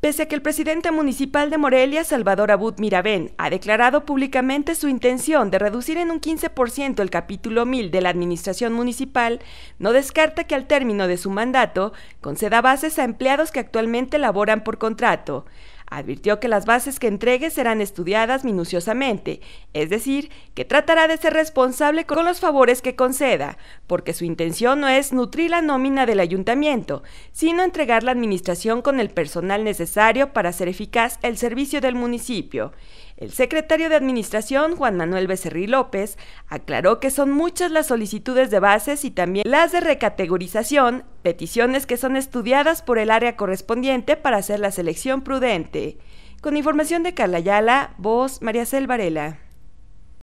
Pese a que el presidente municipal de Morelia, Salvador Abud Mirabén, ha declarado públicamente su intención de reducir en un 15% el capítulo 1000 de la administración municipal, no descarta que al término de su mandato conceda bases a empleados que actualmente laboran por contrato. Advirtió que las bases que entregue serán estudiadas minuciosamente, es decir, que tratará de ser responsable con los favores que conceda, porque su intención no es nutrir la nómina del ayuntamiento, sino entregar la administración con el personal necesario para hacer eficaz el servicio del municipio. El secretario de Administración, Juan Manuel Becerril López, aclaró que son muchas las solicitudes de bases y también las de recategorización peticiones que son estudiadas por el área correspondiente para hacer la selección prudente. Con información de Carla voz María Selvarela.